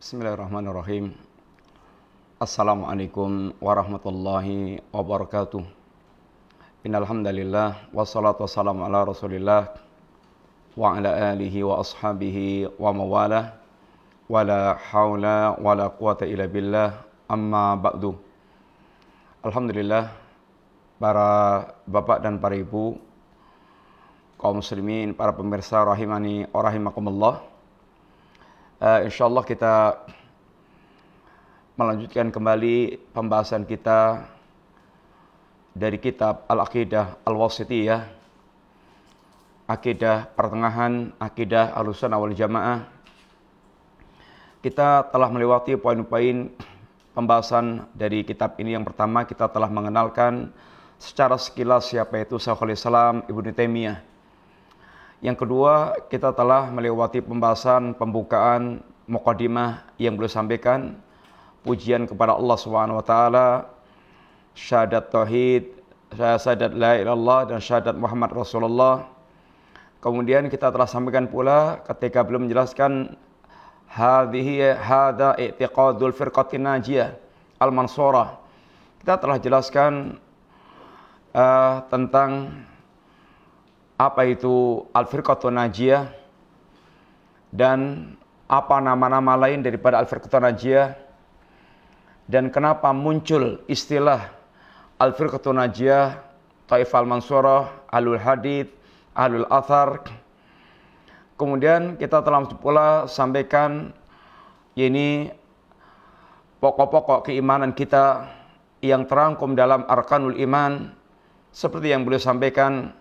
Bismillahirrahmanirrahim. Assalamualaikum warahmatullahi wabarakatuh. Innalhamdalillah wassalatu wassalamu ala Rasulillah wa ala alihi wa ashabihi wa mawalah wala haula wala quwata illa billah amma ba'du. Alhamdulillah para bapak dan para ibu kaum muslimin, para pemirsa rahimani wa rahimakumullah uh, eh, insya Allah kita melanjutkan kembali pembahasan kita dari kitab Al-Aqidah Al-Wasitiyah, Akidah Pertengahan, Akidah Alusan Awal Jamaah. Kita telah melewati poin-poin pembahasan dari kitab ini. Yang pertama kita telah mengenalkan secara sekilas siapa itu Syaikhul Islam Ibnu Taimiyah yang kedua, kita telah melewati pembahasan pembukaan mukadimah yang beliau sampaikan pujian kepada Allah Subhanahu wa taala, syahadat tauhid, syahadat la ilallah dan syahadat Muhammad Rasulullah. Kemudian kita telah sampaikan pula ketika belum menjelaskan hadhihi hada i'tiqadul firqatin najiyah al-mansurah. Kita telah jelaskan uh, tentang apa itu Al-Firqatun Najiyah dan apa nama-nama lain daripada Al-Firqatun Najiyah dan kenapa muncul istilah Al-Firqatun Najiyah, Taif Al-Mansurah, Alul Hadith, Alul Athar. Kemudian kita telah pula sampaikan ini pokok-pokok keimanan kita yang terangkum dalam arkanul iman seperti yang boleh sampaikan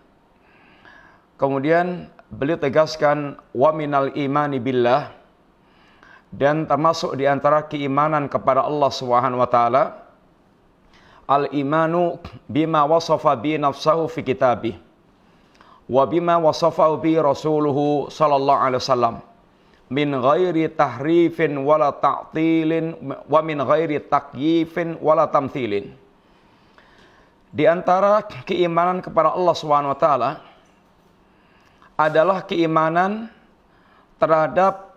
Kemudian beliau tegaskan wa minal imani billah dan termasuk di antara keimanan kepada Allah Subhanahu wa taala al imanu bima wasafa bi nafsahu fi kitabih wa bima wasafa bi rasuluhu sallallahu alaihi wasallam min ghairi tahrifin wala ta'tilin wa min ghairi takyifin wala tamthilin di antara keimanan kepada Allah Subhanahu wa taala adalah keimanan terhadap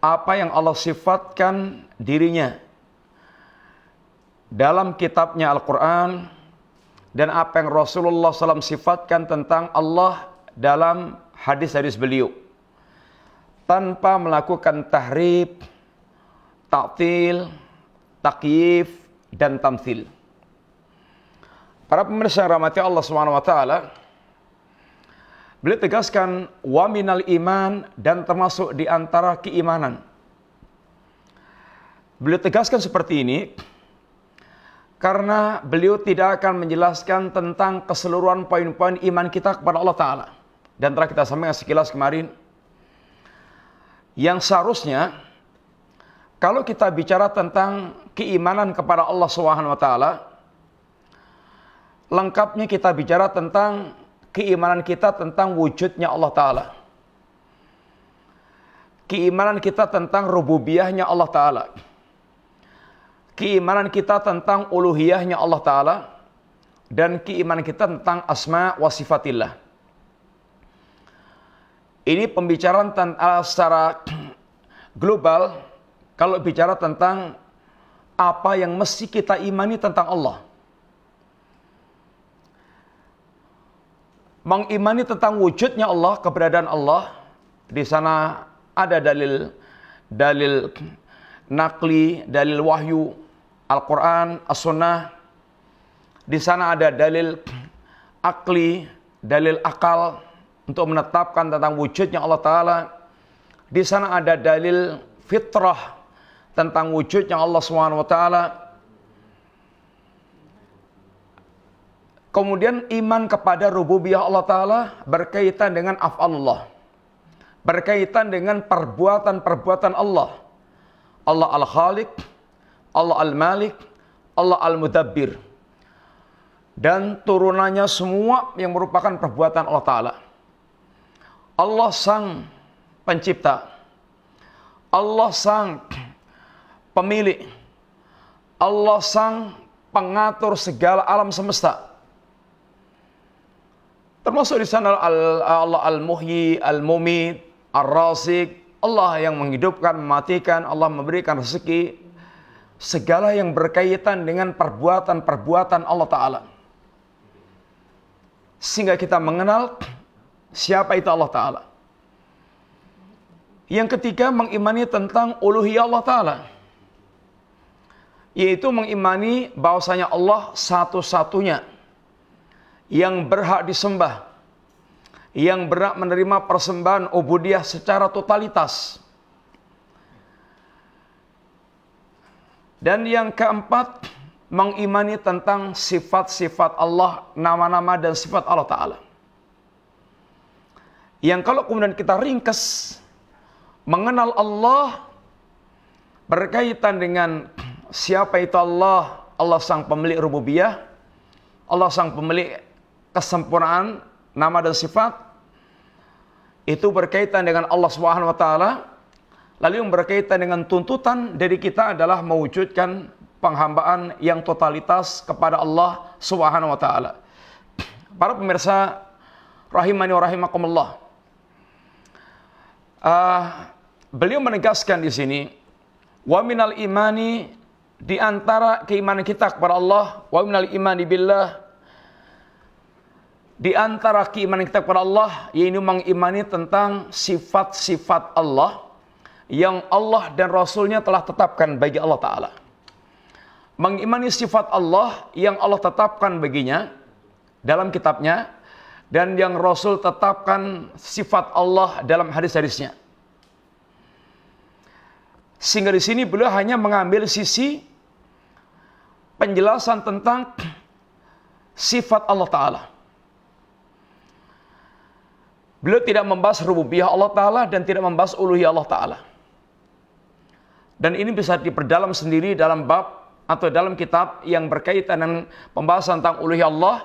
apa yang Allah sifatkan dirinya dalam kitabnya Al-Quran dan apa yang Rasulullah SAW sifatkan tentang Allah dalam hadis-hadis beliau tanpa melakukan tahrib, taktil, takyif, dan tamthil. Para pemirsa yang rahmati Allah Subhanahu Beliau tegaskan waminal iman dan termasuk di antara keimanan. Beliau tegaskan seperti ini karena beliau tidak akan menjelaskan tentang keseluruhan poin-poin iman kita kepada Allah Ta'ala. Dan telah kita sampaikan sekilas kemarin. Yang seharusnya, kalau kita bicara tentang keimanan kepada Allah Subhanahu wa taala, lengkapnya kita bicara tentang keimanan kita tentang wujudnya Allah Ta'ala. Keimanan kita tentang rububiahnya Allah Ta'ala. Keimanan kita tentang uluhiyahnya Allah Ta'ala. Dan keimanan kita tentang asma wa sifatillah. Ini pembicaraan ah, secara global kalau bicara tentang apa yang mesti kita imani tentang Allah. mengimani tentang wujudnya Allah, keberadaan Allah, di sana ada dalil dalil nakli, dalil wahyu, Al-Qur'an, As-Sunnah. Di sana ada dalil akli, dalil akal untuk menetapkan tentang wujudnya Allah taala. Di sana ada dalil fitrah tentang wujudnya Allah Swt. Kemudian iman kepada rububiyah Allah Ta'ala berkaitan dengan af'alullah. Berkaitan dengan perbuatan-perbuatan Allah. Allah Al-Khaliq, Allah Al-Malik, Allah Al-Mudabbir. Dan turunannya semua yang merupakan perbuatan Allah Ta'ala. Allah Sang Pencipta. Allah Sang Pemilik. Allah Sang Pengatur segala alam semesta. Termasuk di sana Allah Al-Muhyi, Al-Mumit, Ar-Rasik. Allah yang menghidupkan, mematikan, Allah memberikan rezeki. Segala yang berkaitan dengan perbuatan-perbuatan Allah Ta'ala. Sehingga kita mengenal siapa itu Allah Ta'ala. Yang ketiga mengimani tentang uluhi Allah Ta'ala. Yaitu mengimani bahwasanya Allah satu-satunya yang berhak disembah, yang berhak menerima persembahan ubudiah secara totalitas. Dan yang keempat, mengimani tentang sifat-sifat Allah, nama-nama dan sifat Allah Ta'ala. Yang kalau kemudian kita ringkas, mengenal Allah berkaitan dengan siapa itu Allah, Allah sang pemilik rububiyah, Allah sang pemilik kesempurnaan nama dan sifat itu berkaitan dengan Allah Subhanahu wa taala. Lalu yang berkaitan dengan tuntutan dari kita adalah mewujudkan penghambaan yang totalitas kepada Allah Subhanahu wa taala. Para pemirsa rahimani wa rahimakumullah. Uh, beliau menegaskan di sini wa minal imani di antara keimanan kita kepada Allah wa minal imani billah di antara keimanan kita kepada Allah, yaitu mengimani tentang sifat-sifat Allah yang Allah dan Rasulnya telah tetapkan bagi Allah Ta'ala. Mengimani sifat Allah yang Allah tetapkan baginya dalam kitabnya dan yang Rasul tetapkan sifat Allah dalam hadis-hadisnya. Sehingga di sini beliau hanya mengambil sisi penjelasan tentang sifat Allah Ta'ala. Beliau tidak membahas rububiyah Allah Ta'ala dan tidak membahas uluhiyah Allah Ta'ala. Dan ini bisa diperdalam sendiri dalam bab atau dalam kitab yang berkaitan dengan pembahasan tentang uluhiyah Allah.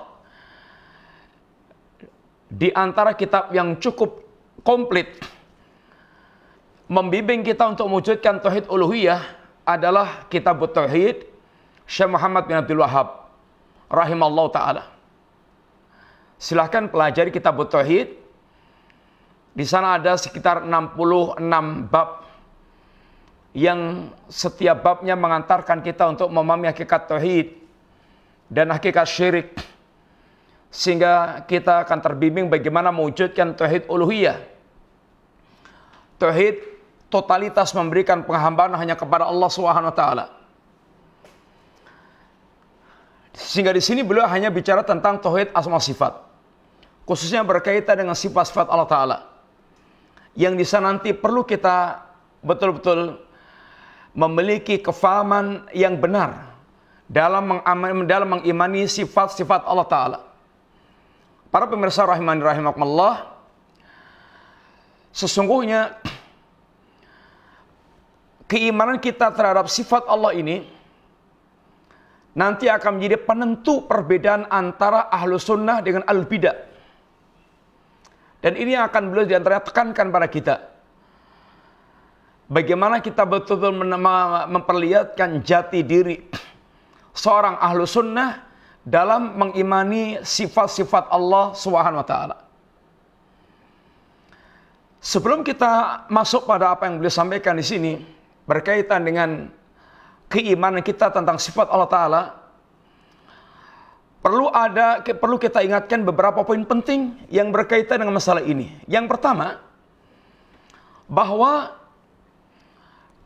Di antara kitab yang cukup komplit membimbing kita untuk mewujudkan tauhid uluhiyah adalah kitab tauhid Syekh Muhammad bin Abdul Wahab rahimallahu taala. Silahkan pelajari kitab tauhid di sana ada sekitar 66 bab yang setiap babnya mengantarkan kita untuk memahami hakikat tauhid dan hakikat syirik sehingga kita akan terbimbing bagaimana mewujudkan tauhid uluhiyah. Tauhid totalitas memberikan penghambaan hanya kepada Allah Subhanahu wa taala. Sehingga di sini beliau hanya bicara tentang tauhid asma sifat. Khususnya berkaitan dengan sifat-sifat Allah taala yang di sana nanti perlu kita betul-betul memiliki kefahaman yang benar dalam dalam mengimani sifat-sifat Allah taala. Para pemirsa rahimani rahimakumullah, sesungguhnya keimanan kita terhadap sifat Allah ini nanti akan menjadi penentu perbedaan antara ahlu sunnah dengan al bidah. Dan ini yang akan beliau diantaranya tekankan pada kita. Bagaimana kita betul-betul memperlihatkan jati diri seorang ahlu sunnah dalam mengimani sifat-sifat Allah Subhanahu wa taala. Sebelum kita masuk pada apa yang beliau sampaikan di sini berkaitan dengan keimanan kita tentang sifat Allah taala, Perlu ada perlu kita ingatkan beberapa poin penting yang berkaitan dengan masalah ini. Yang pertama, bahwa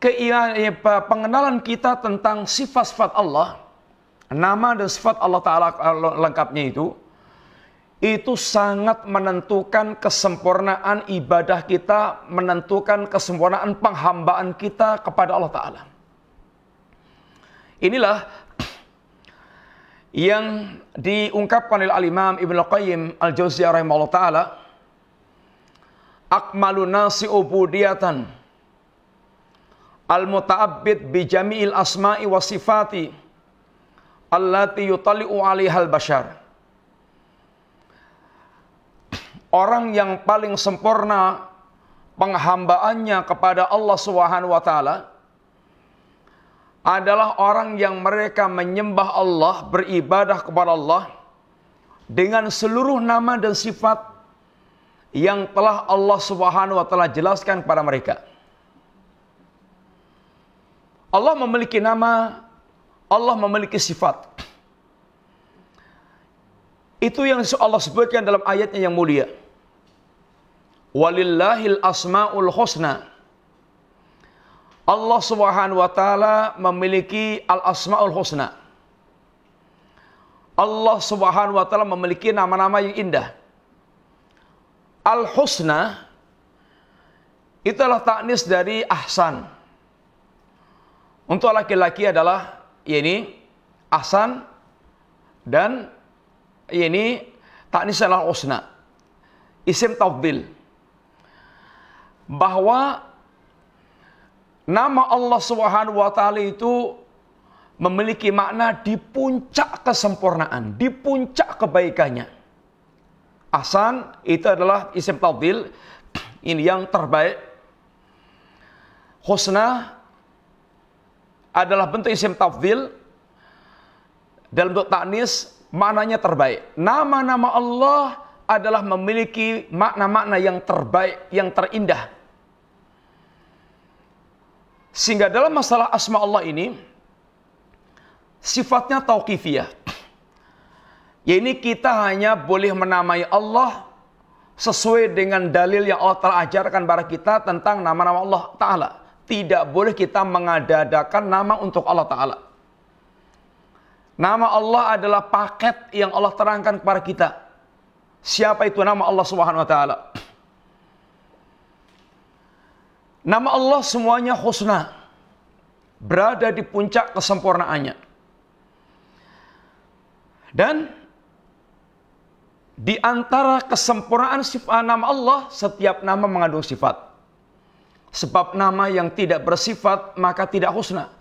eh, pengenalan kita tentang sifat-sifat Allah, nama dan sifat Allah Ta'ala lengkapnya itu, itu sangat menentukan kesempurnaan ibadah kita, menentukan kesempurnaan penghambaan kita kepada Allah Ta'ala. Inilah yang diungkapkan oleh al-Imam al Qayyim al jawziyah rahimahullah taala akmalu nasi ubudiyatan al-muta'abbid bijamiil asma'i wa sifati allati yutali'u alihal bashar Orang yang paling sempurna penghambaannya kepada Allah Subhanahu wa taala adalah orang yang mereka menyembah Allah, beribadah kepada Allah dengan seluruh nama dan sifat yang telah Allah Subhanahu wa taala jelaskan kepada mereka. Allah memiliki nama, Allah memiliki sifat. Itu yang Allah sebutkan dalam ayatnya yang mulia. Walillahil asmaul husna. Allah Subhanahu wa taala memiliki al-asmaul husna. Allah Subhanahu wa taala memiliki nama-nama yang indah. Al-husna itulah taknis dari ahsan. Untuk laki-laki adalah yakni ahsan dan yakni taknis adalah husna. Isim tafdil. Bahwa Nama Allah Subhanahu wa taala itu memiliki makna di puncak kesempurnaan, di puncak kebaikannya. Asan itu adalah isim tadil, ini yang terbaik. Husna adalah bentuk isim tafdil dalam bentuk taknis maknanya terbaik. Nama-nama Allah adalah memiliki makna-makna yang terbaik, yang terindah. Sehingga dalam masalah asma Allah ini sifatnya tauqifiyah. Ya ini kita hanya boleh menamai Allah sesuai dengan dalil yang Allah telah ajarkan kepada kita tentang nama-nama Allah Ta'ala. Tidak boleh kita mengadadakan nama untuk Allah Ta'ala. Nama Allah adalah paket yang Allah terangkan kepada kita. Siapa itu nama Allah Subhanahu wa taala? Nama Allah semuanya husna. Berada di puncak kesempurnaannya. Dan di antara kesempurnaan sifat nama Allah, setiap nama mengandung sifat. Sebab nama yang tidak bersifat maka tidak husna.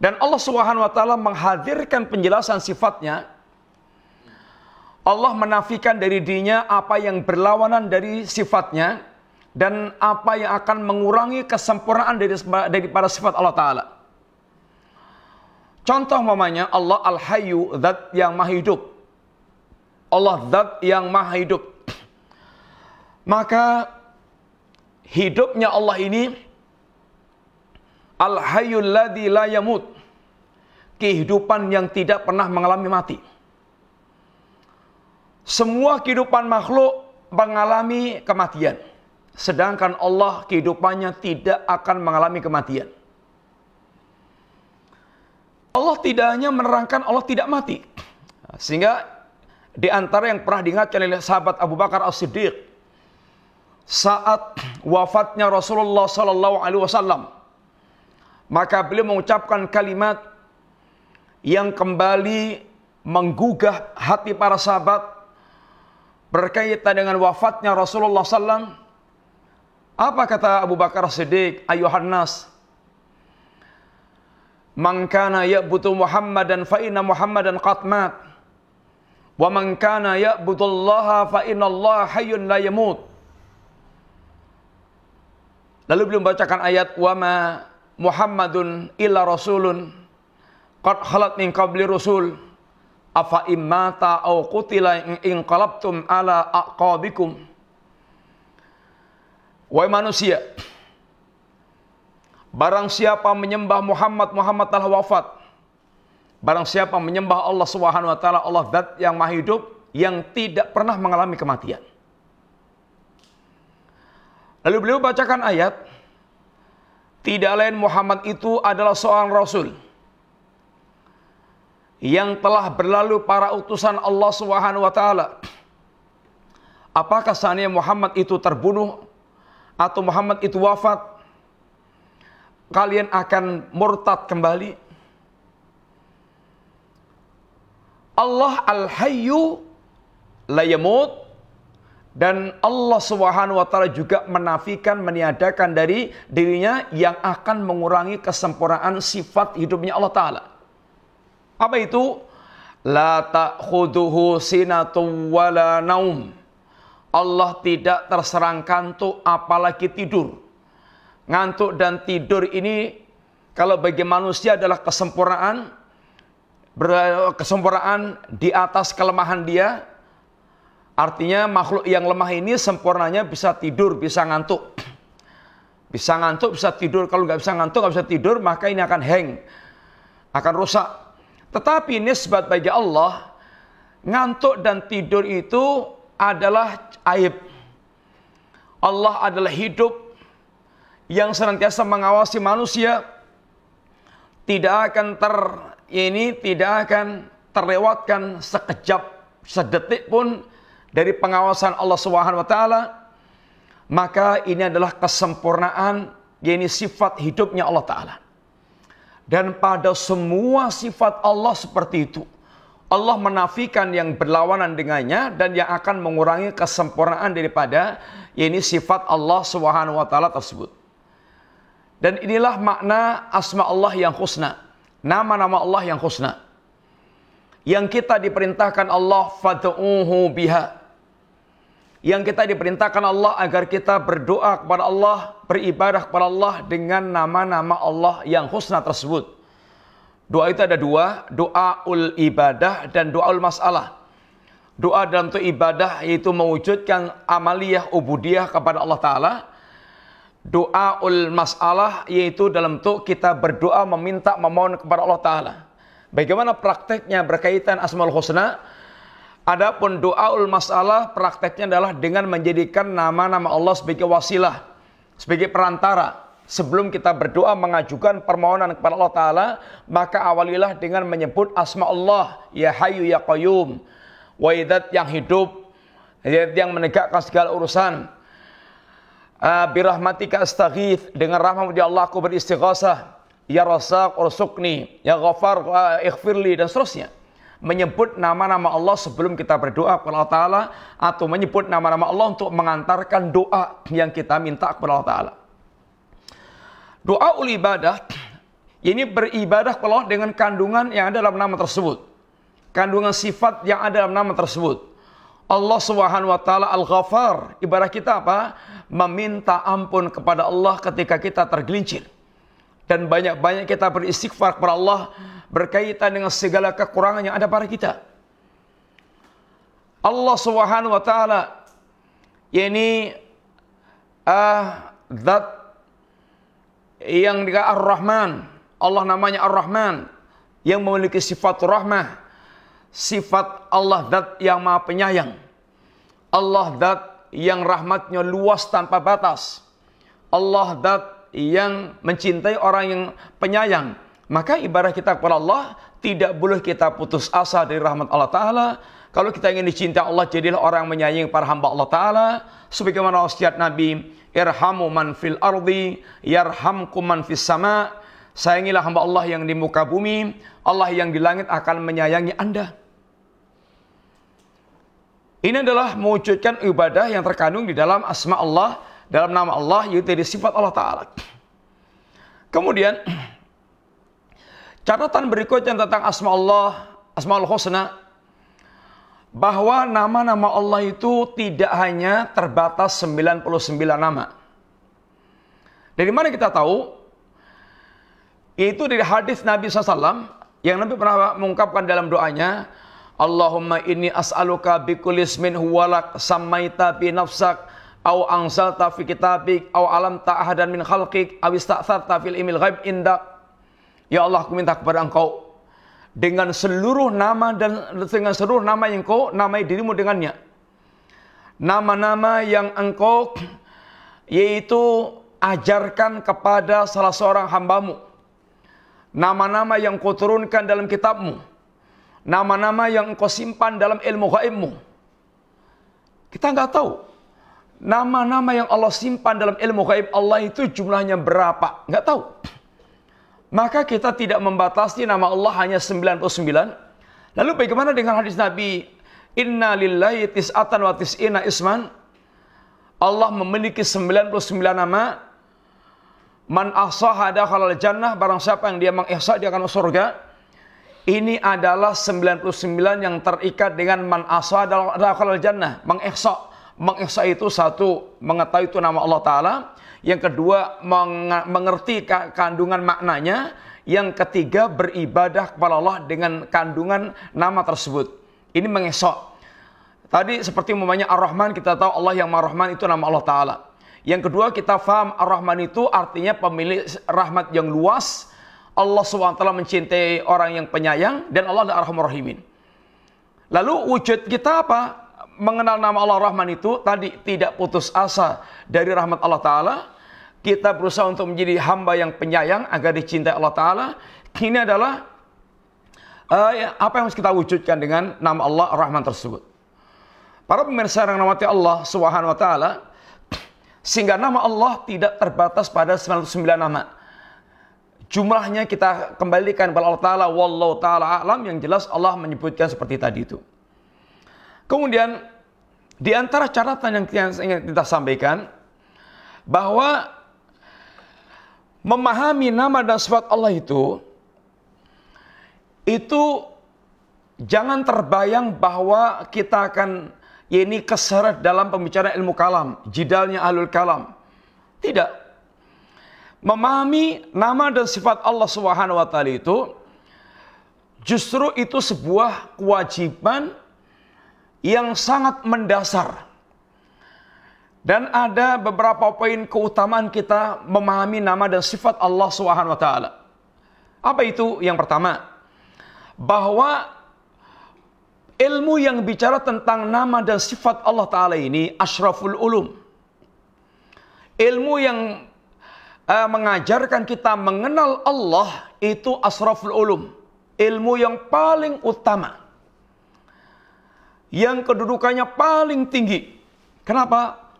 Dan Allah Swt menghadirkan penjelasan sifatnya. Allah menafikan dari dirinya apa yang berlawanan dari sifatnya dan apa yang akan mengurangi kesempurnaan dari daripada sifat Allah Ta'ala. Contoh mamanya Allah Al-Hayyu, zat yang maha hidup. Allah zat yang maha hidup. Maka hidupnya Allah ini al hayyu Ladi la yamut. Kehidupan yang tidak pernah mengalami mati. Semua kehidupan makhluk mengalami kematian. Sedangkan Allah kehidupannya tidak akan mengalami kematian. Allah tidak hanya menerangkan Allah tidak mati. Sehingga di antara yang pernah diingatkan oleh sahabat Abu Bakar As-Siddiq saat wafatnya Rasulullah sallallahu alaihi wasallam maka beliau mengucapkan kalimat yang kembali menggugah hati para sahabat berkaitan dengan wafatnya Rasulullah sallallahu apa kata Abu Bakar Siddiq? ayuhannas? nas. Man kana ya'budu Muhammad dan faina Muhammad dan mat. Wa man kana ya'budu Allah fa'ina Allah hayun la yamut. Lalu belum bacakan ayat wa ma Muhammadun illa rasulun qad khalat min qabli rusul afa immata aw qutila in qalabtum ala aqabikum Wahai manusia, barang siapa menyembah Muhammad, Muhammad telah wafat. Barang siapa menyembah Allah Subhanahu wa taala, Allah zat yang Maha Hidup yang tidak pernah mengalami kematian. Lalu beliau bacakan ayat, tidak lain Muhammad itu adalah seorang rasul yang telah berlalu para utusan Allah Subhanahu wa taala. Apakah seandainya Muhammad itu terbunuh atau Muhammad itu wafat, kalian akan murtad kembali. Allah Al-Hayyu layamut dan Allah Subhanahu wa taala juga menafikan meniadakan dari dirinya yang akan mengurangi kesempurnaan sifat hidupnya Allah taala. Apa itu? La ta'khuduhu sinatun wala naum. Allah tidak terserang kantuk apalagi tidur. Ngantuk dan tidur ini kalau bagi manusia adalah kesempurnaan kesempurnaan di atas kelemahan dia. Artinya makhluk yang lemah ini sempurnanya bisa tidur, bisa ngantuk. Bisa ngantuk, bisa tidur. Kalau nggak bisa ngantuk, nggak bisa tidur, maka ini akan hang. Akan rusak. Tetapi nisbat bagi Allah, ngantuk dan tidur itu adalah aib. Allah adalah hidup yang senantiasa mengawasi manusia. Tidak akan ter ini tidak akan terlewatkan sekejap sedetik pun dari pengawasan Allah Subhanahu wa taala. Maka ini adalah kesempurnaan yaitu sifat hidupnya Allah taala. Dan pada semua sifat Allah seperti itu. Allah menafikan yang berlawanan dengannya dan yang akan mengurangi kesempurnaan daripada ini sifat Allah Subhanahu wa taala tersebut. Dan inilah makna asma Allah yang husna, nama-nama Allah yang husna. Yang kita diperintahkan Allah fad'uhu biha. Yang kita diperintahkan Allah agar kita berdoa kepada Allah, beribadah kepada Allah dengan nama-nama Allah yang husna tersebut. Doa itu ada dua, doa ul ibadah dan doa ul masalah. Doa dalam tu ibadah yaitu mewujudkan amaliyah ubudiyah kepada Allah Ta'ala. Doa ul masalah yaitu dalam tu kita berdoa meminta memohon kepada Allah Ta'ala. Bagaimana prakteknya berkaitan Asmaul Husna? Adapun doa ul masalah prakteknya adalah dengan menjadikan nama-nama Allah sebagai wasilah, sebagai perantara sebelum kita berdoa mengajukan permohonan kepada Allah Ta'ala, maka awalilah dengan menyebut asma Allah, ya hayu ya qayyum, waidat yang hidup, waidat yang menegakkan segala urusan. Uh, birahmatika astaghith, dengan rahmat di Allah aku beristighasah, ya rasak ursukni, ya ghafar uh, ah, ikhfirli, dan seterusnya menyebut nama-nama Allah sebelum kita berdoa kepada Allah Ta'ala atau menyebut nama-nama Allah untuk mengantarkan doa yang kita minta kepada Allah Ta'ala. Doa ul ibadah ini beribadah kepada Allah dengan kandungan yang ada dalam nama tersebut. Kandungan sifat yang ada dalam nama tersebut. Allah Subhanahu wa taala al ghafar Ibarat kita apa? Meminta ampun kepada Allah ketika kita tergelincir. Dan banyak-banyak kita beristighfar kepada Allah berkaitan dengan segala kekurangan yang ada pada kita. Allah Subhanahu wa taala ini uh, ah, yang dikata Ar-Rahman. Allah namanya Ar-Rahman yang memiliki sifat rahmah. Sifat Allah dat yang maha penyayang. Allah dat yang rahmatnya luas tanpa batas. Allah dat yang mencintai orang yang penyayang. Maka ibarat kita kepada Allah tidak boleh kita putus asa dari rahmat Allah Ta'ala kalau kita ingin dicinta Allah, jadilah orang menyayangi para hamba Allah Ta'ala. Sebagaimana wasiat Nabi, Irhamu man fil ardi, yarhamku man fis sama. Sayangilah hamba Allah yang di muka bumi. Allah yang di langit akan menyayangi Anda. Ini adalah mewujudkan ibadah yang terkandung di dalam asma Allah, dalam nama Allah, yaitu di sifat Allah Ta'ala. Kemudian, catatan berikutnya tentang asma Allah, asma Al husna, bahwa nama-nama Allah itu tidak hanya terbatas 99 nama. Dari mana kita tahu? Itu dari hadis Nabi SAW yang Nabi pernah mengungkapkan dalam doanya, Allahumma inni as'aluka bikulis min huwalak sammaita bi nafsak au angsalta fi kitabik au alam ta'ahadan min khalqik awis ta'tharta fil imil ghaib indak. Ya Allah, aku minta kepada engkau dengan seluruh nama dan dengan seluruh nama yang kau namai dirimu dengannya. Nama-nama yang engkau yaitu ajarkan kepada salah seorang hambamu. Nama-nama yang kau turunkan dalam kitabmu. Nama-nama yang engkau simpan dalam ilmu gaibmu. Kita nggak tahu nama-nama yang Allah simpan dalam ilmu gaib Allah itu jumlahnya berapa? Nggak tahu maka kita tidak membatasi nama Allah hanya 99. Lalu bagaimana dengan hadis Nabi, Inna lillahi tis'atan wa tis'ina isman, Allah memiliki 99 nama, Man ahsaha dakhalal jannah, barang siapa yang dia mengihsa, dia akan masuk surga. Ini adalah 99 yang terikat dengan man ahsaha dakhalal jannah, mengihsa. Mengihsa itu satu, mengetahui itu nama Allah Ta'ala yang kedua mengerti kandungan maknanya, yang ketiga beribadah kepada Allah dengan kandungan nama tersebut. Ini mengesok. Tadi seperti umumnya Ar-Rahman kita tahu Allah yang Maha rahman itu nama Allah Ta'ala. Yang kedua kita faham Ar-Rahman itu artinya pemilik rahmat yang luas. Allah SWT mencintai orang yang penyayang dan Allah adalah Ar-Rahman Rahimin. Lalu wujud kita apa? mengenal nama Allah Rahman itu tadi tidak putus asa dari rahmat Allah Ta'ala. Kita berusaha untuk menjadi hamba yang penyayang agar dicintai Allah Ta'ala. Ini adalah uh, apa yang harus kita wujudkan dengan nama Allah Rahman tersebut. Para pemirsa yang namati Allah Subhanahu wa taala, sehingga nama Allah tidak terbatas pada 99 nama. Jumlahnya kita kembalikan kepada Allah Ta'ala, Wallahu Ta'ala alam, yang jelas Allah menyebutkan seperti tadi itu. Kemudian di antara catatan yang ingin kita sampaikan bahwa memahami nama dan sifat Allah itu itu jangan terbayang bahwa kita akan ya ini keseret dalam pembicaraan ilmu kalam, jidalnya alul kalam. Tidak. Memahami nama dan sifat Allah Subhanahu wa taala itu justru itu sebuah kewajiban yang sangat mendasar. Dan ada beberapa poin keutamaan kita memahami nama dan sifat Allah Subhanahu taala. Apa itu? Yang pertama, bahwa ilmu yang bicara tentang nama dan sifat Allah taala ini asyraful ulum. Ilmu yang uh, mengajarkan kita mengenal Allah itu asraful ulum, ilmu yang paling utama yang kedudukannya paling tinggi. Kenapa?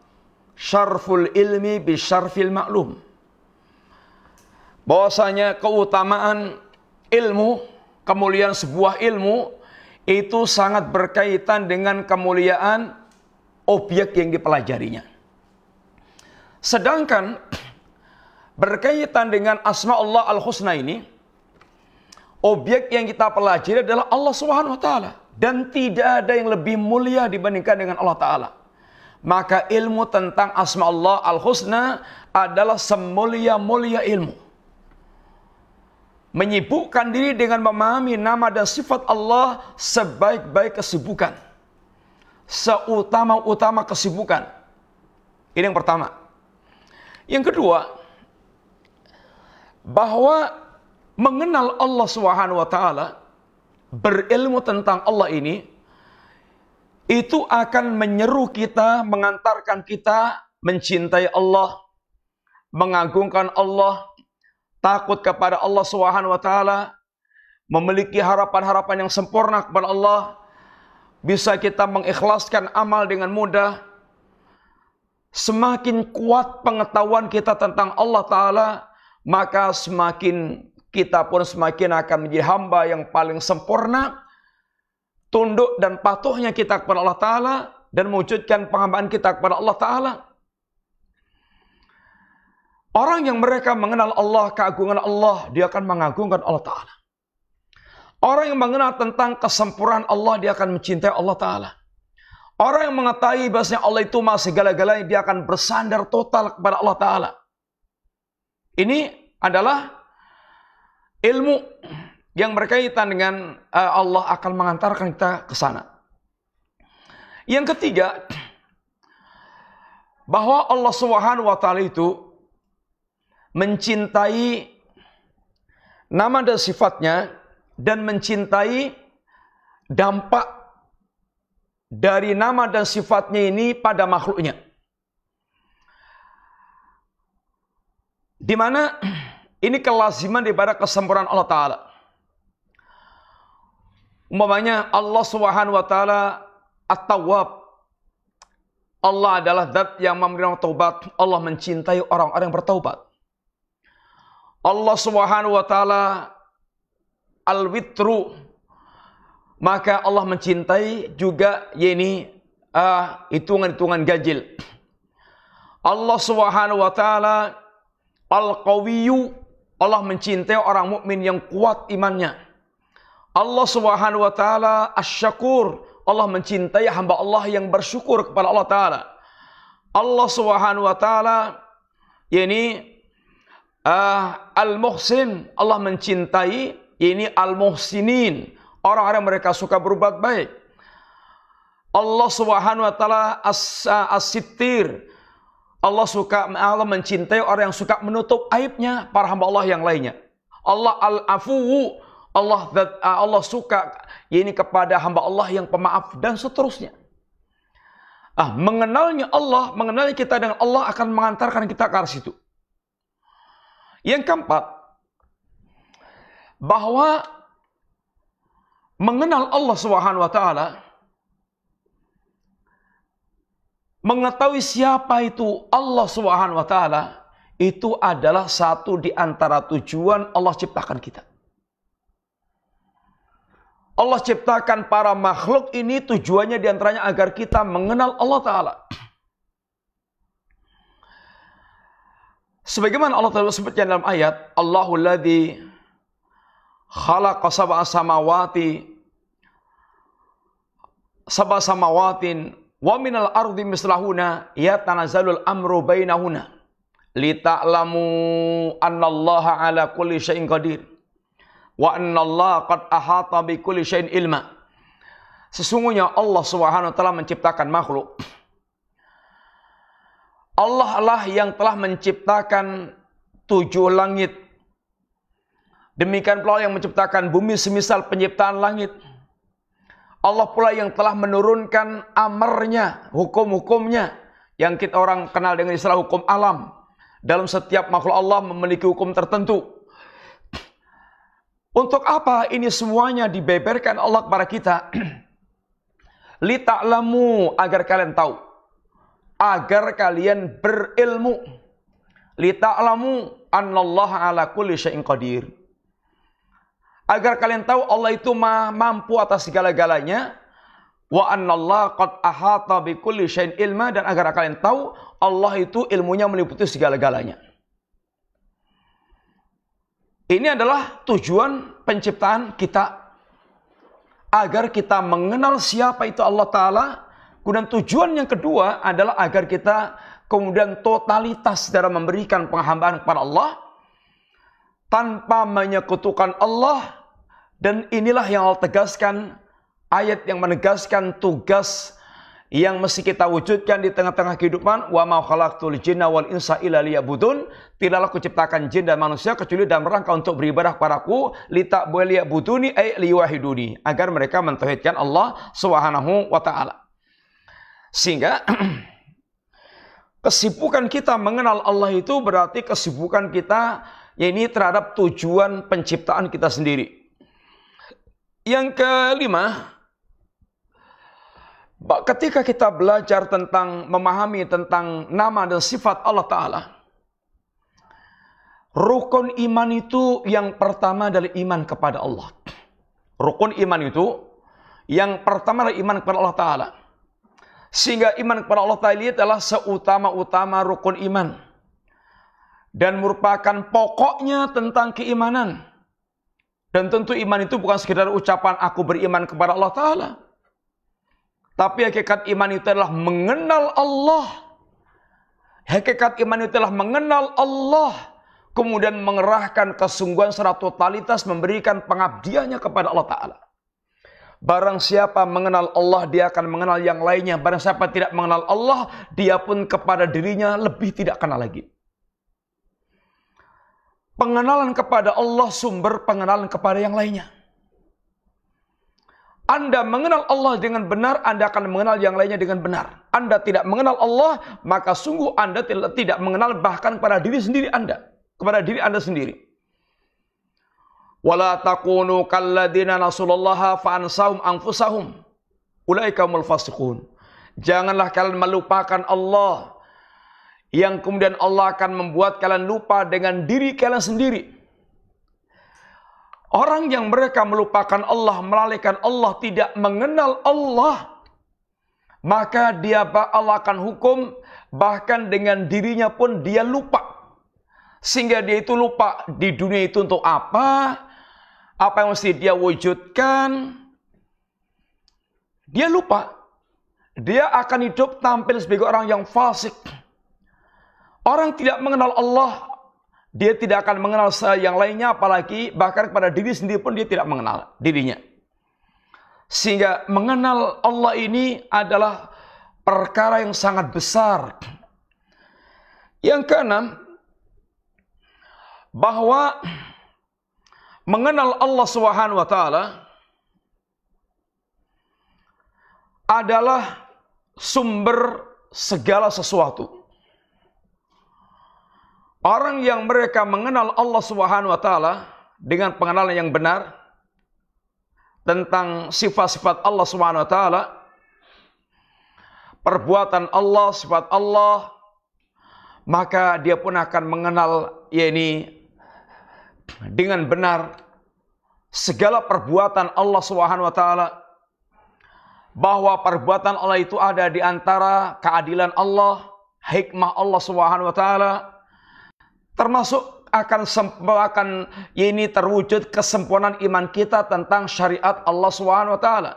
Syarful ilmi syarfil maklum. Bahwasanya keutamaan ilmu, kemuliaan sebuah ilmu itu sangat berkaitan dengan kemuliaan objek yang dipelajarinya. Sedangkan berkaitan dengan asma Allah al-husna ini objek yang kita pelajari adalah Allah Subhanahu wa taala. Dan tidak ada yang lebih mulia dibandingkan dengan Allah Ta'ala. Maka ilmu tentang asma Allah al-husna adalah semulia-mulia ilmu. Menyibukkan diri dengan memahami nama dan sifat Allah sebaik-baik kesibukan. Seutama-utama kesibukan. Ini yang pertama. Yang kedua, bahwa mengenal Allah Subhanahu wa taala berilmu tentang Allah ini itu akan menyeru kita, mengantarkan kita mencintai Allah, mengagungkan Allah, takut kepada Allah Subhanahu wa taala, memiliki harapan-harapan yang sempurna kepada Allah, bisa kita mengikhlaskan amal dengan mudah. Semakin kuat pengetahuan kita tentang Allah taala, maka semakin kita pun semakin akan menjadi hamba yang paling sempurna, tunduk dan patuhnya kita kepada Allah Ta'ala, dan mewujudkan penghambaan kita kepada Allah Ta'ala. Orang yang mereka mengenal Allah, keagungan Allah, dia akan mengagungkan Allah Ta'ala. Orang yang mengenal tentang kesempurnaan Allah, dia akan mencintai Allah Ta'ala. Orang yang mengetahui bahasanya Allah itu masih segala-galanya, dia akan bersandar total kepada Allah Ta'ala. Ini adalah ilmu yang berkaitan dengan eh, Allah akan mengantarkan kita ke sana. Yang ketiga, bahwa Allah Subhanahu wa taala itu mencintai nama dan sifatnya dan mencintai dampak dari nama dan sifatnya ini pada makhluknya. Di mana ini kelaziman daripada kesempurnaan Allah Ta'ala. Umpamanya Allah Subhanahu wa taala At-Tawwab. Allah adalah zat yang memberi taubat. Allah mencintai orang-orang yang bertaubat. Allah Subhanahu wa taala Al-Witru. Maka Allah mencintai juga yakni uh, ah, hitungan-hitungan ganjil. Allah Subhanahu wa taala Al-Qawiyyu Allah mencintai orang mukmin yang kuat imannya. Allah Subhanahu wa taala asyakur. Allah mencintai hamba Allah yang bersyukur kepada Allah taala. Allah Subhanahu wa taala yakni uh, ah, al-muhsin. Allah mencintai yakni al-muhsinin, orang-orang mereka suka berbuat baik. Allah Subhanahu wa taala ah, as-sittir. as sittir as Allah suka Allah mencintai orang yang suka menutup aibnya para hamba Allah yang lainnya. Allah al afu Allah ah, Allah suka ini kepada hamba Allah yang pemaaf dan seterusnya. Ah, mengenalnya Allah, mengenalnya kita dengan Allah akan mengantarkan kita ke arah situ. Yang keempat, bahwa mengenal Allah Subhanahu wa taala Mengetahui siapa itu Allah Subhanahu wa taala itu adalah satu di antara tujuan Allah ciptakan kita. Allah ciptakan para makhluk ini tujuannya diantaranya agar kita mengenal Allah Ta'ala. Sebagaimana Allah Ta'ala sebutkan dalam ayat, Allahu ladhi khalaqa sab'a samawati sab'a samawatin Wa minal ardi mislahuna tanazalul amru bainahuna lita'lamu annallaha ala kulli syai'in qadir wa annallaha qad ahata bi kulli syai'in ilma. Sesungguhnya Allah Subhanahu wa taala menciptakan makhluk. Allah lah yang telah menciptakan tujuh langit. Demikian pula yang menciptakan bumi semisal penciptaan langit Allah pula yang telah menurunkan amarnya, hukum-hukumnya. Yang kita orang kenal dengan istilah hukum alam. Dalam setiap makhluk Allah memiliki hukum tertentu. Untuk apa ini semuanya dibeberkan Allah kepada kita? Lita'lamu agar kalian tahu. Agar kalian berilmu. Lita'lamu anallaha ala kulli syai'in qadir agar kalian tahu Allah itu mampu atas segala-galanya wa anallah qad ahata bi kulli syai'in ilma dan agar kalian tahu Allah itu ilmunya meliputi segala-galanya. Ini adalah tujuan penciptaan kita agar kita mengenal siapa itu Allah taala. Kemudian tujuan yang kedua adalah agar kita kemudian totalitas dalam memberikan penghambaan kepada Allah tanpa menyekutukan Allah dan inilah yang Allah tegaskan, ayat yang menegaskan tugas yang mesti kita wujudkan di tengah-tengah kehidupan wa ma khalaqtul jinna wal insa illa liya'budun tidaklah kuciptakan jin dan manusia kecuali dalam rangka untuk beribadah kepadaku lita buduni ay liwahiduni agar mereka mentauhidkan Allah Subhanahu wa taala sehingga kesibukan kita mengenal Allah itu berarti kesibukan kita ya ini terhadap tujuan penciptaan kita sendiri yang kelima, ketika kita belajar tentang memahami tentang nama dan sifat Allah Ta'ala, rukun iman itu yang pertama dari iman kepada Allah. Rukun iman itu yang pertama dari iman kepada Allah Ta'ala. Sehingga iman kepada Allah Ta'ala adalah seutama-utama rukun iman. Dan merupakan pokoknya tentang keimanan. Dan tentu iman itu bukan sekedar ucapan aku beriman kepada Allah Ta'ala. Tapi hakikat iman itu adalah mengenal Allah. Hakikat iman itu adalah mengenal Allah. Kemudian mengerahkan kesungguhan secara totalitas memberikan pengabdiannya kepada Allah Ta'ala. Barang siapa mengenal Allah, dia akan mengenal yang lainnya. Barang siapa tidak mengenal Allah, dia pun kepada dirinya lebih tidak kenal lagi. Pengenalan kepada Allah sumber pengenalan kepada yang lainnya. Anda mengenal Allah dengan benar, Anda akan mengenal yang lainnya dengan benar. Anda tidak mengenal Allah, maka sungguh Anda tidak mengenal bahkan kepada diri sendiri Anda, kepada diri Anda sendiri. Wala takunu kalladina nasulullaha fa'ansahum anfusahum. Ulaika fasikun. Janganlah kalian melupakan Allah yang kemudian Allah akan membuat kalian lupa dengan diri kalian sendiri. Orang yang mereka melupakan Allah, melalaikan Allah, tidak mengenal Allah, maka dia Allah akan hukum bahkan dengan dirinya pun dia lupa. Sehingga dia itu lupa di dunia itu untuk apa, apa yang mesti dia wujudkan. Dia lupa. Dia akan hidup tampil sebagai orang yang fasik Orang tidak mengenal Allah, dia tidak akan mengenal yang lainnya apalagi bahkan kepada diri sendiri pun dia tidak mengenal dirinya. Sehingga mengenal Allah ini adalah perkara yang sangat besar. Yang keenam, bahwa mengenal Allah Subhanahu wa taala adalah sumber segala sesuatu. Orang yang mereka mengenal Allah Subhanahu wa taala dengan pengenalan yang benar tentang sifat-sifat Allah Subhanahu wa taala, perbuatan Allah, sifat Allah, maka dia pun akan mengenal yakni dengan benar segala perbuatan Allah Subhanahu wa taala bahwa perbuatan Allah itu ada di antara keadilan Allah, hikmah Allah Subhanahu wa taala, termasuk akan akan ini terwujud kesempurnaan iman kita tentang syariat Allah Subhanahu wa taala.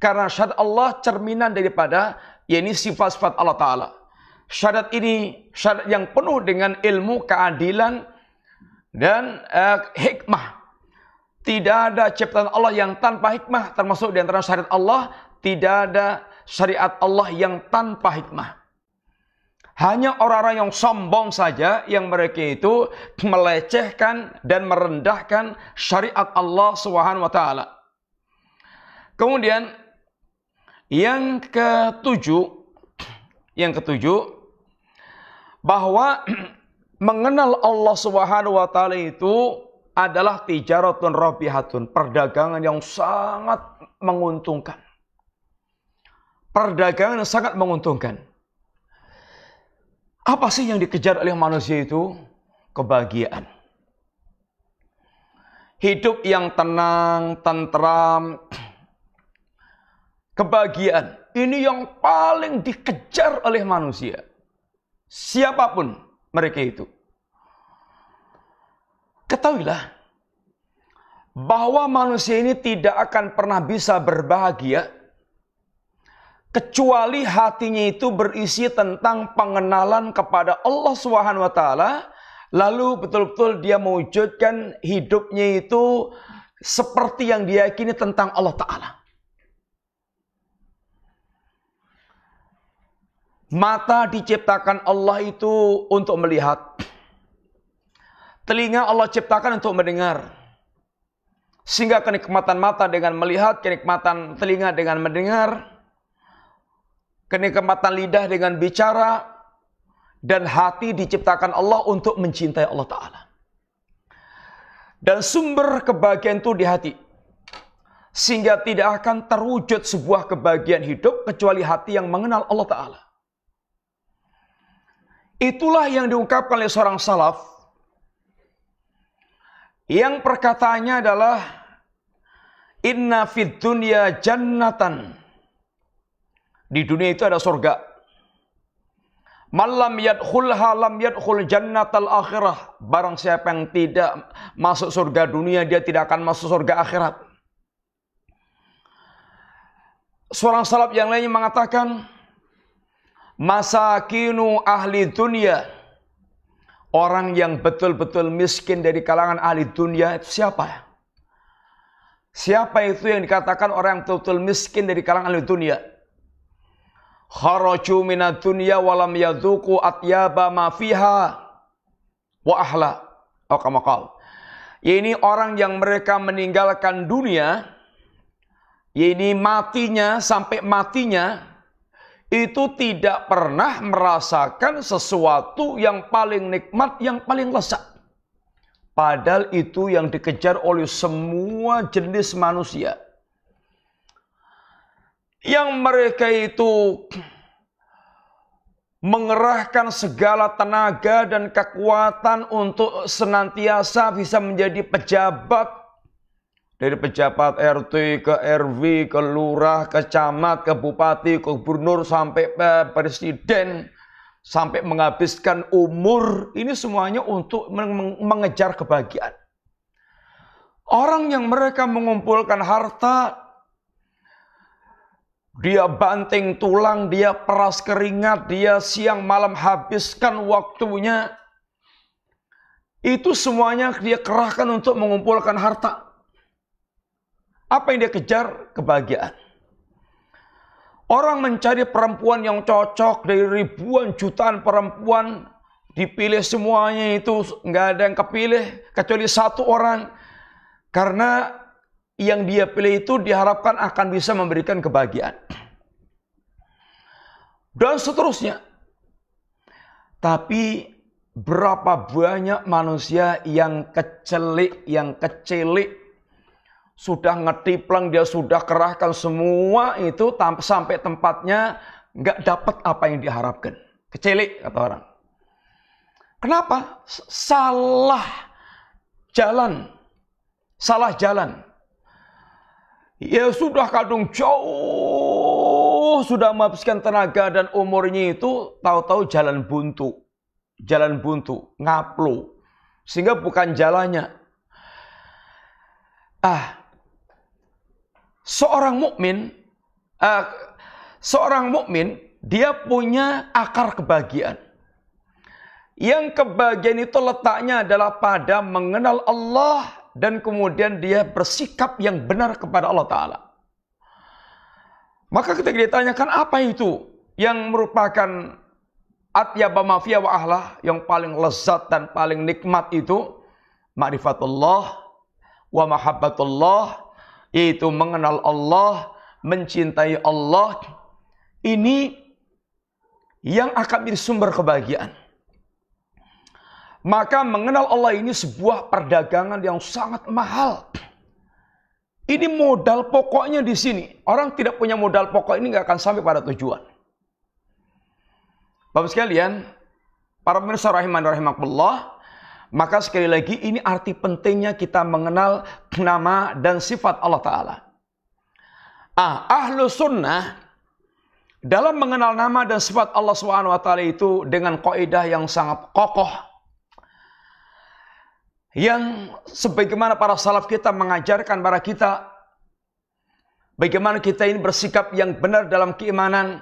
Karena syariat Allah cerminan daripada yakni sifat-sifat Allah taala. Syariat ini syariat yang penuh dengan ilmu keadilan dan eh, hikmah. Tidak ada ciptaan Allah yang tanpa hikmah termasuk di antara syariat Allah, tidak ada syariat Allah yang tanpa hikmah. Hanya orang-orang yang sombong saja yang mereka itu melecehkan dan merendahkan syariat Allah Subhanahu wa taala. Kemudian yang ketujuh, yang ketujuh bahwa mengenal Allah Subhanahu wa taala itu adalah tijaratun rabihatun, perdagangan yang sangat menguntungkan. Perdagangan yang sangat menguntungkan. Apa sih yang dikejar oleh manusia itu? Kebahagiaan. Hidup yang tenang, tentram, kebahagiaan. Ini yang paling dikejar oleh manusia. Siapapun mereka itu. Ketahuilah bahwa manusia ini tidak akan pernah bisa berbahagia kecuali hatinya itu berisi tentang pengenalan kepada Allah Subhanahu wa taala lalu betul-betul dia mewujudkan hidupnya itu seperti yang diyakini tentang Allah taala. Mata diciptakan Allah itu untuk melihat. Telinga Allah ciptakan untuk mendengar. Sehingga kenikmatan mata dengan melihat, kenikmatan telinga dengan mendengar, kenikmatan lidah dengan bicara, dan hati diciptakan Allah untuk mencintai Allah Ta'ala. Dan sumber kebahagiaan itu di hati. Sehingga tidak akan terwujud sebuah kebahagiaan hidup kecuali hati yang mengenal Allah Ta'ala. Itulah yang diungkapkan oleh seorang salaf. Yang perkataannya adalah, Inna fid dunya jannatan di dunia itu ada surga. Malam yadkhulha lam yadkhul jannatal akhirah. Barang siapa yang tidak masuk surga dunia, dia tidak akan masuk surga akhirat. Seorang salaf yang lainnya mengatakan, Masakinu ahli dunia. Orang yang betul-betul miskin dari kalangan ahli dunia itu siapa? Siapa itu yang dikatakan orang yang betul-betul miskin dari kalangan ahli dunia? kharaju minad dunya walam yadzuqu atyaba ma fiha wa ahla. atau kama Ini orang yang mereka meninggalkan dunia, ini matinya sampai matinya itu tidak pernah merasakan sesuatu yang paling nikmat, yang paling lezat. Padahal itu yang dikejar oleh semua jenis manusia yang mereka itu mengerahkan segala tenaga dan kekuatan untuk senantiasa bisa menjadi pejabat dari pejabat RT ke RW ke lurah ke camat ke bupati ke gubernur sampai presiden sampai menghabiskan umur ini semuanya untuk mengejar kebahagiaan orang yang mereka mengumpulkan harta dia banting tulang, dia peras keringat, dia siang malam habiskan waktunya. Itu semuanya dia kerahkan untuk mengumpulkan harta. Apa yang dia kejar? Kebahagiaan. Orang mencari perempuan yang cocok dari ribuan jutaan perempuan dipilih semuanya itu nggak ada yang kepilih kecuali satu orang karena yang dia pilih itu diharapkan akan bisa memberikan kebahagiaan. Dan seterusnya. Tapi berapa banyak manusia yang kecelik, yang kecelik sudah ngetiplang dia sudah kerahkan semua itu sampai tempatnya nggak dapat apa yang diharapkan. Kecelik kata orang. Kenapa? Salah jalan. Salah jalan. Ya sudah kadung jauh sudah menghabiskan tenaga dan umurnya itu tahu-tahu jalan buntu. Jalan buntu, ngaplo Sehingga bukan jalannya. Ah. Seorang mukmin ah, seorang mukmin dia punya akar kebahagiaan. Yang kebahagiaan itu letaknya adalah pada mengenal Allah dan kemudian dia bersikap yang benar kepada Allah Ta'ala. Maka ketika ditanyakan apa itu yang merupakan atyaba mafia wa ahlah, yang paling lezat dan paling nikmat itu, ma'rifatullah wa mahabbatullah, yaitu mengenal Allah, mencintai Allah, ini yang akan menjadi sumber kebahagiaan. Maka mengenal Allah ini sebuah perdagangan yang sangat mahal. Ini modal pokoknya di sini. Orang tidak punya modal pokok ini nggak akan sampai pada tujuan. Bapak sekalian, para pemirsa rahiman rahimakumullah, maka sekali lagi ini arti pentingnya kita mengenal nama dan sifat Allah Ta'ala. Ah, ahlu sunnah dalam mengenal nama dan sifat Allah Subhanahu wa taala itu dengan kaidah yang sangat kokoh yang sebagaimana para salaf kita mengajarkan para kita bagaimana kita ini bersikap yang benar dalam keimanan.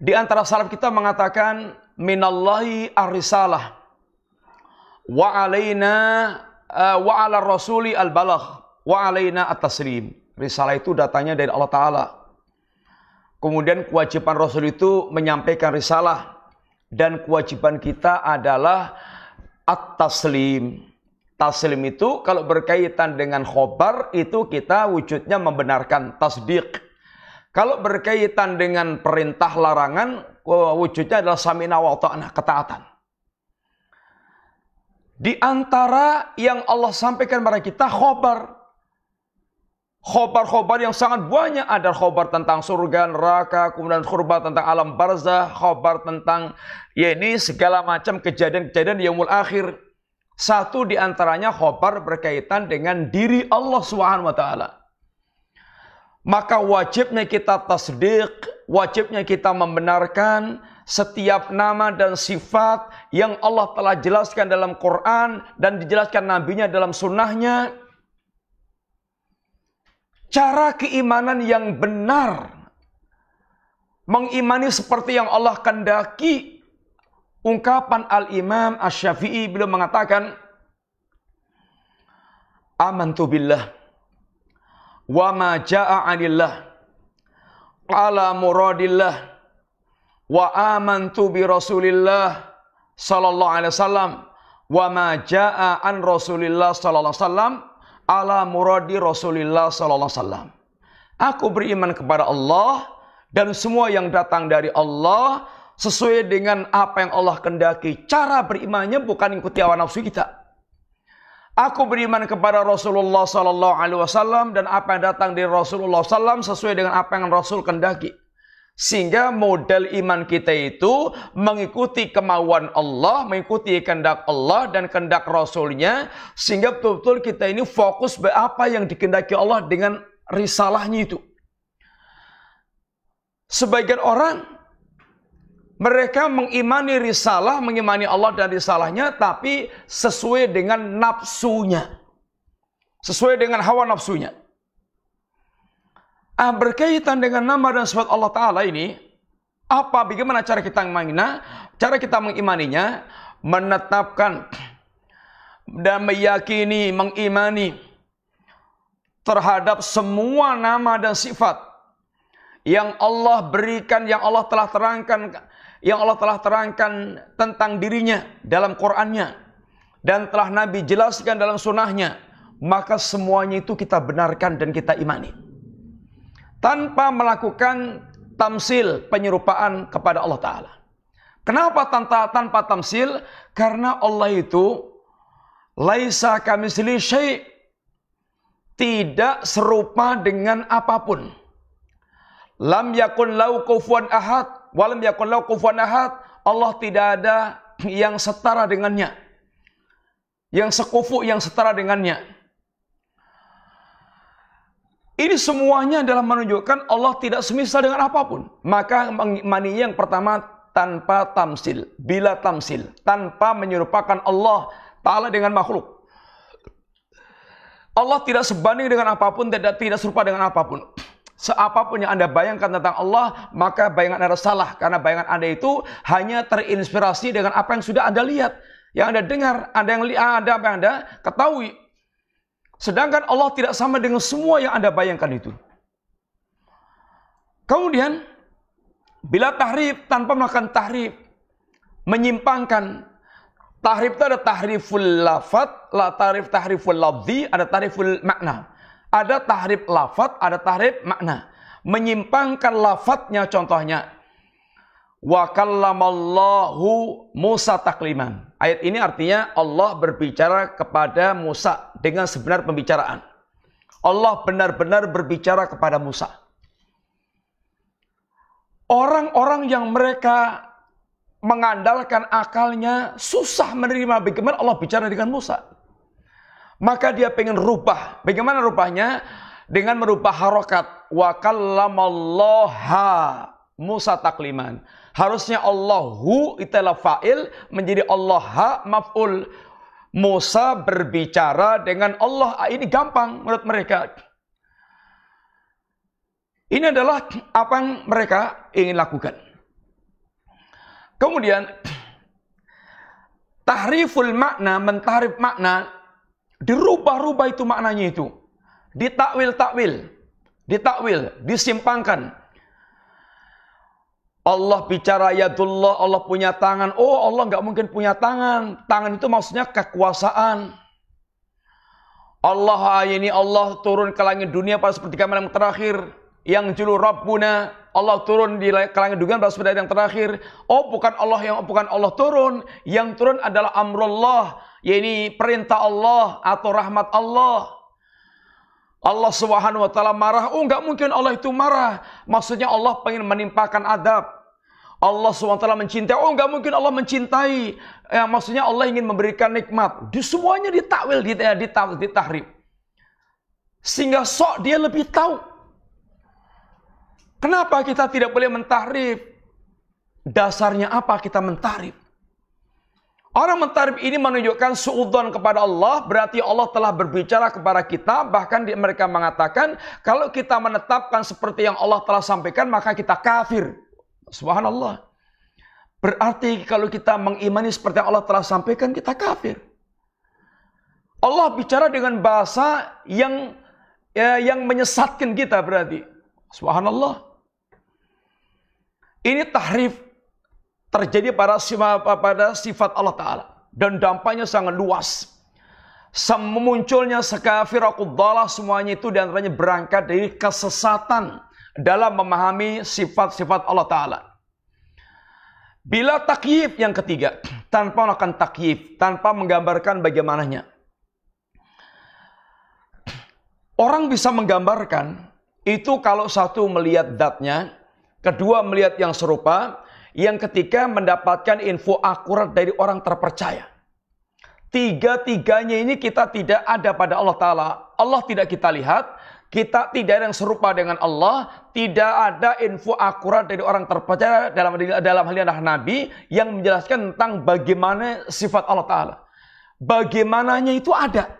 Di antara salaf kita mengatakan minallahi ar-risalah wa alaina uh, wa ala rasuli al-balagh wa alaina at-taslim. Risalah itu datanya dari Allah taala. Kemudian kewajiban Rasul itu menyampaikan risalah dan kewajiban kita adalah at-taslim. Taslim itu kalau berkaitan dengan khobar itu kita wujudnya membenarkan tasdik. Kalau berkaitan dengan perintah larangan wujudnya adalah samina wa ta'na, ketaatan. Di antara yang Allah sampaikan kepada kita khobar khobar-khobar yang sangat banyak. Ada khobar tentang surga, neraka, kemudian khobar tentang alam barzah, khobar tentang ya ini segala macam kejadian-kejadian di mul akhir. Satu di antaranya khobar berkaitan dengan diri Allah Swt. Maka wajibnya kita tasdik, wajibnya kita membenarkan setiap nama dan sifat yang Allah telah jelaskan dalam Quran dan dijelaskan nabinya dalam sunnahnya Cara keimanan yang benar. Mengimani seperti yang Allah kendaki. Ungkapan Al-Imam Asy-Syafi'i beliau mengatakan, Amantu billah wa ma jaa'a 'anillah ala muradillah wa amantu bi rasulillah sallallahu alaihi wasallam wa ma jaa an rasulillah sallallahu alaihi wasallam ala muradi Rasulullah sallallahu alaihi wasallam. Aku beriman kepada Allah dan semua yang datang dari Allah sesuai dengan apa yang Allah kendaki. Cara berimannya bukan ikuti awan nafsu kita. Aku beriman kepada Rasulullah sallallahu alaihi wasallam dan apa yang datang dari Rasulullah sallam sesuai dengan apa yang Rasul kendaki. Sehingga modal iman kita itu mengikuti kemauan Allah, mengikuti kehendak Allah dan kehendak Rasulnya. Sehingga betul-betul kita ini fokus pada apa yang dikendaki Allah dengan risalahnya itu. Sebagian orang mereka mengimani risalah, mengimani Allah dan risalahnya tapi sesuai dengan nafsunya. Sesuai dengan hawa nafsunya. Ah, berkaitan dengan nama dan sifat Allah Ta'ala ini, apa, bagaimana cara kita mengimaninya? Cara kita mengimaninya, menetapkan dan meyakini, mengimani terhadap semua nama dan sifat yang Allah berikan, yang Allah telah terangkan, yang Allah telah terangkan tentang dirinya dalam Qur'annya dan telah Nabi jelaskan dalam sunnahnya, maka semuanya itu kita benarkan dan kita imani tanpa melakukan tamsil penyerupaan kepada Allah Ta'ala. Kenapa tanpa, tanpa tamsil? Karena Allah itu laisa kami syai' tidak serupa dengan apapun. Lam yakun lau kufuan ahad, walam yakun lau kufuan ahad, Allah tidak ada yang setara dengannya. Yang sekufu yang setara dengannya. Ini semuanya adalah menunjukkan Allah tidak semisal dengan apapun. Maka mani yang pertama tanpa tamsil, bila tamsil, tanpa menyerupakan Allah Ta'ala dengan makhluk. Allah tidak sebanding dengan apapun, tidak tidak serupa dengan apapun. Seapapun yang Anda bayangkan tentang Allah, maka bayangan Anda salah. Karena bayangan Anda itu hanya terinspirasi dengan apa yang sudah Anda lihat, yang Anda dengar, Anda yang lihat, Anda, apa yang Anda ketahui. Sedangkan Allah tidak sama dengan semua yang Anda bayangkan itu. Kemudian, bila tahrif tanpa melakukan tahrif, menyimpangkan. Tahrif itu ada tahriful lafat, la tahrif tahriful labdi, ada tahriful makna. Ada tahrif lafat, ada tahrif makna. Menyimpangkan lafatnya contohnya. Wa kallamallahu Musa takliman. Ayat ini artinya Allah berbicara kepada Musa dengan sebenar pembicaraan. Allah benar-benar berbicara kepada Musa. Orang-orang yang mereka mengandalkan akalnya susah menerima bagaimana Allah bicara dengan Musa. Maka dia pengen rubah. Bagaimana rubahnya? Dengan merubah harokat. Wa kallamallaha Musa takliman. Harusnya Allahu itala fa'il menjadi Allah ha maf'ul. Musa berbicara dengan Allah. Ah, ini gampang menurut mereka. Ini adalah apa yang mereka ingin lakukan. Kemudian tahriful makna, mentahrif makna, dirubah-rubah itu maknanya itu. Ditakwil-takwil, ditakwil, disimpangkan. Allah bicara yadullah, Allah punya tangan. Oh Allah nggak mungkin punya tangan. Tangan itu maksudnya kekuasaan. Allah ah, ini Allah turun ke langit dunia pada sepertiga malam terakhir. Yang julu Rabbuna. Allah turun di ke langit dunia pada seperti yang terakhir. Oh bukan Allah yang bukan Allah turun. Yang turun adalah amrullah. ini perintah Allah atau rahmat Allah. Allah Subhanahu wa taala marah. Oh, enggak mungkin Allah itu marah. Maksudnya Allah pengen menimpakan adab. Allah SWT mencintai. Oh enggak mungkin Allah mencintai. Ya, maksudnya Allah ingin memberikan nikmat. Di semuanya ditakwil, ditahrib. Sehingga sok dia lebih tahu. Kenapa kita tidak boleh mentarif? Dasarnya apa kita mentarif? Orang mentarif ini menunjukkan suudon kepada Allah, berarti Allah telah berbicara kepada kita, bahkan mereka mengatakan, kalau kita menetapkan seperti yang Allah telah sampaikan, maka kita kafir. Subhanallah. Berarti kalau kita mengimani seperti yang Allah telah sampaikan, kita kafir. Allah bicara dengan bahasa yang ya, yang menyesatkan kita berarti. Subhanallah. Ini tahrif terjadi pada sifat, pada sifat Allah Ta'ala. Dan dampaknya sangat luas. Semunculnya sekafir, akuddalah, semuanya itu diantaranya berangkat dari kesesatan dalam memahami sifat-sifat Allah Ta'ala. Bila takyif yang ketiga, tanpa melakukan takyif, tanpa menggambarkan bagaimananya. Orang bisa menggambarkan itu kalau satu melihat datnya, kedua melihat yang serupa, yang ketiga mendapatkan info akurat dari orang terpercaya. Tiga-tiganya ini kita tidak ada pada Allah Ta'ala. Allah tidak kita lihat, kita tidak ada yang serupa dengan Allah, tidak ada info akurat dari orang terpercaya dalam dalam hal ini Nabi yang menjelaskan tentang bagaimana sifat Allah Taala. Bagaimananya itu ada.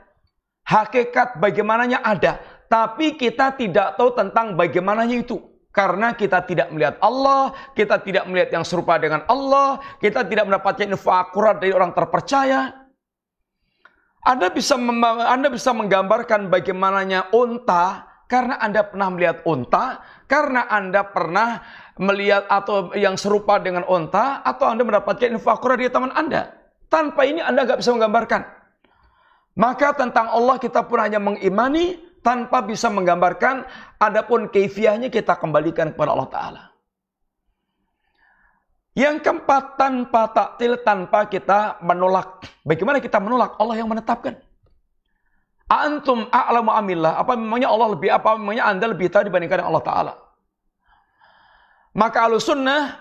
Hakikat bagaimananya ada, tapi kita tidak tahu tentang bagaimananya itu. Karena kita tidak melihat Allah, kita tidak melihat yang serupa dengan Allah, kita tidak mendapatkan info akurat dari orang terpercaya, anda bisa Anda bisa menggambarkan bagaimananya unta karena Anda pernah melihat unta, karena Anda pernah melihat atau yang serupa dengan unta atau Anda mendapatkan infakura dari teman Anda. Tanpa ini Anda nggak bisa menggambarkan. Maka tentang Allah kita pun hanya mengimani tanpa bisa menggambarkan adapun keifiahnya kita kembalikan kepada Allah taala. Yang keempat, tanpa taktil, tanpa kita menolak. Bagaimana kita menolak? Allah yang menetapkan. Antum a'lamu amillah. Apa memangnya Allah lebih, apa memangnya Anda lebih tahu dibandingkan dengan Allah Ta'ala. Maka al sunnah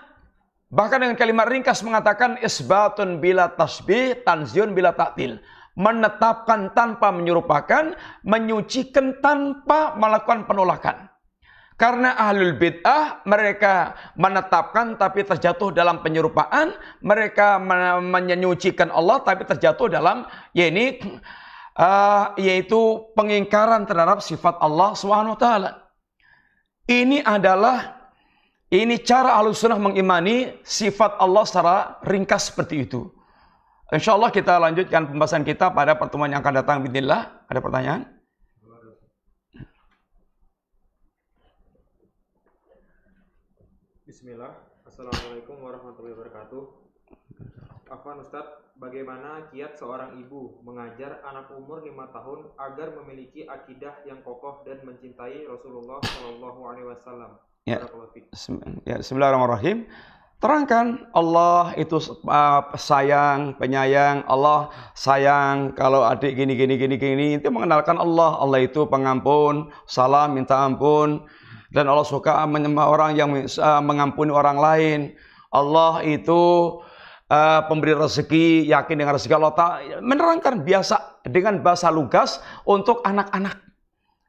bahkan dengan kalimat ringkas mengatakan isbatun bila tasbih, tanzion bila taktil menetapkan tanpa menyerupakan, menyucikan tanpa melakukan penolakan. Karena ahlul bid'ah mereka menetapkan tapi terjatuh dalam penyerupaan, mereka menyucikan Allah tapi terjatuh dalam ya ini uh, yaitu pengingkaran terhadap sifat Allah Swt. Ini adalah ini cara alusunah mengimani sifat Allah secara ringkas seperti itu. Insya Allah kita lanjutkan pembahasan kita pada pertemuan yang akan datang. Bintillah. ada pertanyaan? Bismillah, Assalamualaikum warahmatullahi wabarakatuh. Afan Ustaz, bagaimana kiat seorang ibu mengajar anak umur 5 tahun agar memiliki akidah yang kokoh dan mencintai Rasulullah Shallallahu Alaihi Wasallam? Ya. ya, Bismillahirrahmanirrahim. Terangkan Allah itu uh, sayang, penyayang, Allah sayang kalau adik gini gini gini gini itu mengenalkan Allah. Allah itu pengampun, salam minta ampun, dan Allah suka menyembah orang yang eh, mengampuni orang lain. Allah itu uh, pemberi rezeki, yakin dengan rezeki Allah. tak menerangkan biasa dengan bahasa lugas untuk anak-anak.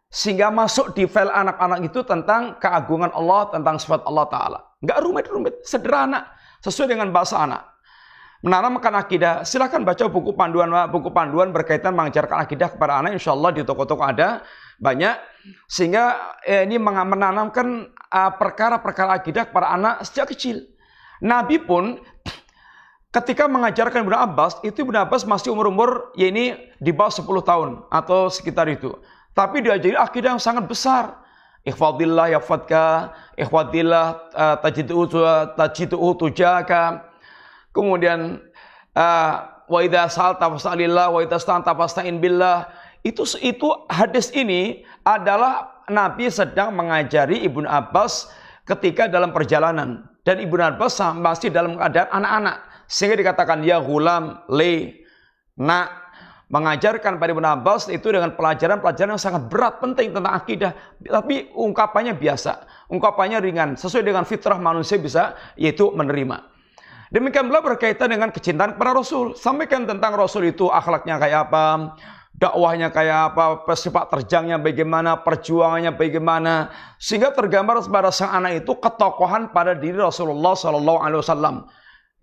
Sehingga masuk di file anak-anak itu tentang keagungan Allah, tentang sifat Allah Ta'ala. Nggak rumit-rumit, sederhana. Sesuai dengan bahasa anak menanamkan akidah, silahkan baca buku panduan buku panduan berkaitan mengajarkan akidah kepada anak. Insya Allah di toko-toko ada banyak sehingga eh, ini menanamkan perkara eh, perkara-perkara akidah kepada anak sejak kecil. Nabi pun ketika mengajarkan Ibnu Abbas itu Ibnu Abbas masih umur-umur ya ini di bawah 10 tahun atau sekitar itu. Tapi diajari akidah yang sangat besar. Ikhfadillah yafadka, ikhfadillah eh, tajidu'u tujaka, Kemudian ah, wa idza salta fasalillah wa idza stanta fastain billah. Itu itu hadis ini adalah Nabi sedang mengajari Ibnu Abbas ketika dalam perjalanan dan Ibnu Abbas masih dalam keadaan anak-anak sehingga dikatakan ya gulam le nak mengajarkan pada Ibnu Abbas itu dengan pelajaran-pelajaran yang sangat berat penting tentang akidah tapi ungkapannya biasa ungkapannya ringan sesuai dengan fitrah manusia bisa yaitu menerima Demikian pula berkaitan dengan kecintaan kepada Rasul. Sampaikan tentang Rasul itu akhlaknya kayak apa, dakwahnya kayak apa, sifat terjangnya bagaimana, perjuangannya bagaimana, sehingga tergambar pada sang anak itu ketokohan pada diri Rasulullah Shallallahu Alaihi Wasallam.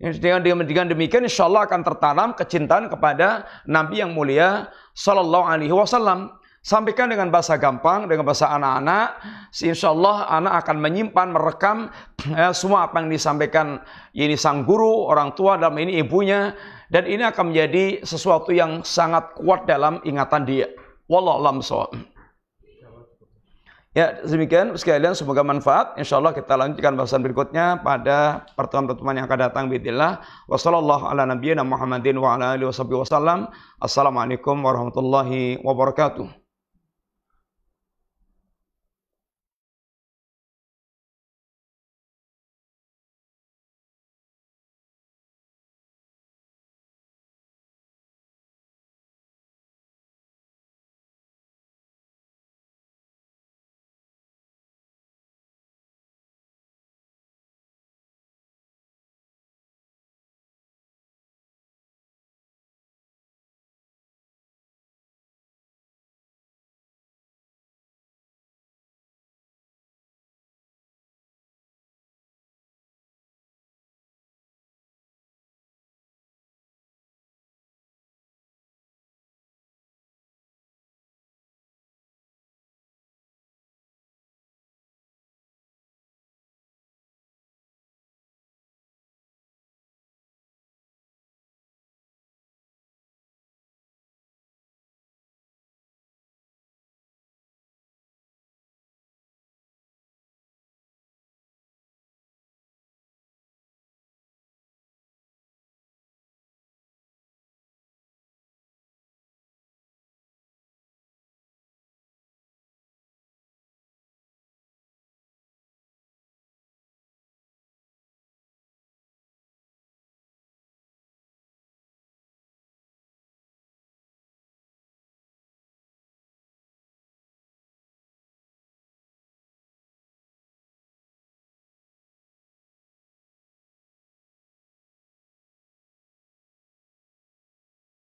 Dengan, dengan, dengan demikian insya Allah akan tertanam kecintaan kepada Nabi yang mulia Sallallahu Alaihi Wasallam. Sampaikan dengan bahasa gampang, dengan bahasa anak-anak. Insya Allah anak akan menyimpan, merekam ya, semua apa yang disampaikan ini sang guru, orang tua, dalam ini ibunya. Dan ini akan menjadi sesuatu yang sangat kuat dalam ingatan dia. Wallahualam Ya, demikian sekalian semoga manfaat. Insya Allah kita lanjutkan bahasan berikutnya pada pertemuan-pertemuan yang akan datang. Bismillah. Wassalamualaikum warahmatullahi wabarakatuh.